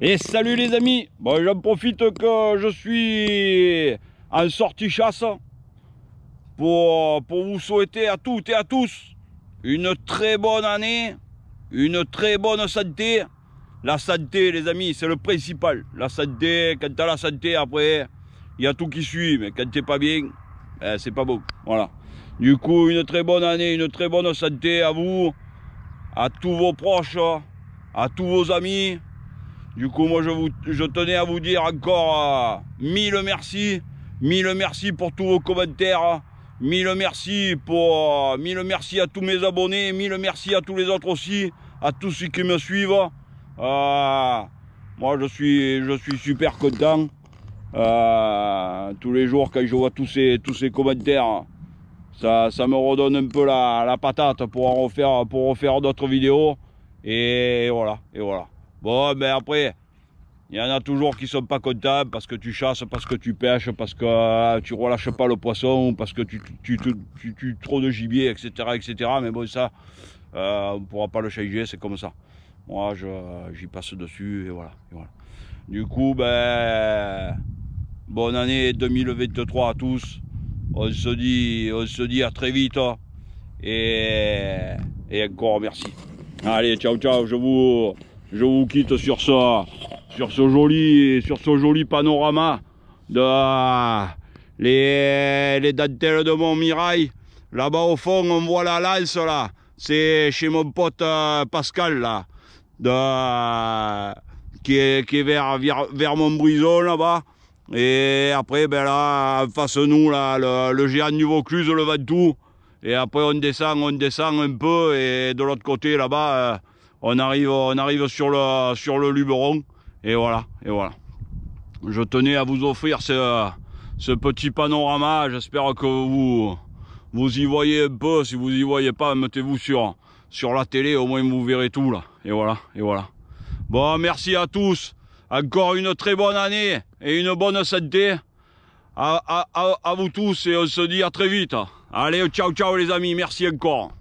Et salut les amis Bon, j'en profite que je suis en sortie chasse pour, pour vous souhaiter à toutes et à tous une très bonne année, une très bonne santé. La santé, les amis, c'est le principal. La santé, quand t'as la santé, après, il y a tout qui suit. Mais quand t'es pas bien, eh, c'est pas bon. Voilà. Du coup, une très bonne année, une très bonne santé à vous, à tous vos proches, à tous vos amis, du coup, moi, je, vous, tenais à vous dire encore euh, mille merci. Mille merci pour tous vos commentaires. Mille merci pour... Euh, mille merci à tous mes abonnés. Mille merci à tous les autres aussi. À tous ceux qui me suivent. Euh, moi, je suis, je suis super content. tous les jours, quand je vois tous ces, tous ces commentaires, ça, ça me redonne un peu la, patate pour pour refaire d'autres vidéos. Et voilà, et voilà. Bon, mais ben après, il y en a toujours qui ne sont pas contents parce que tu chasses, parce que tu pêches, parce que tu euh, tu relâches pas le poisson, parce que tu tu, tu, trop de gibier, etc., etc. Mais bon, ça, on euh, on pourra pas le changer, c'est comme ça. Moi, j'y passe dessus et voilà, Du coup, ben, bonne année 2023 à tous. On se dit, se à très vite. Et, et encore merci. Allez, ciao, ciao, je vous... Je vous quitte sur ce, sur ce joli, sur ce joli panorama de les, les dentelles de Montmirail. Là-bas au fond, on voit la lance là. C'est chez mon pote euh, Pascal là, qui, est, qui vers, vers, Montbrison là-bas. Et après, ben là, face à nous, là, le, géant du Vaucluse, le Ventoux. Et après, on descend, on descend un peu. Et de l'autre côté, là-bas, euh, on arrive, on arrive sur le, sur le Luberon. Et voilà, et voilà. Je tenais à vous offrir ce, ce petit panorama. J'espère que vous, vous y voyez un peu. Si vous y voyez pas, mettez-vous sur, sur la télé. Au moins, vous verrez tout, là. Et voilà, et voilà. Bon, merci à tous. Encore une très bonne année et une bonne santé à, à, vous tous. Et on se dit à très vite. Allez, ciao, ciao, les amis. Merci encore.